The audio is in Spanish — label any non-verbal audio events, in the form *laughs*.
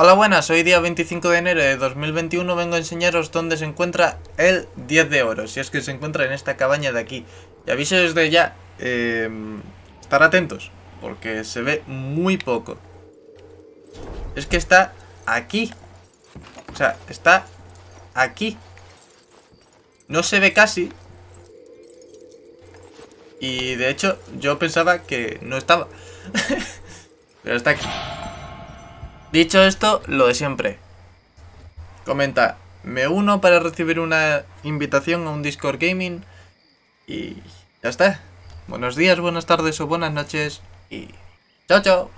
Hola buenas, hoy día 25 de enero de 2021 vengo a enseñaros dónde se encuentra el 10 de oro, si es que se encuentra en esta cabaña de aquí. Y aviso desde ya, em, estar atentos, porque se ve muy poco. Es que está aquí. O sea, está aquí. No se ve casi. Y de hecho, yo pensaba que no estaba. *laughs* Pero está aquí. Dicho esto, lo de siempre. Comenta, me uno para recibir una invitación a un Discord Gaming y ya está. Buenos días, buenas tardes o buenas noches y chao chao.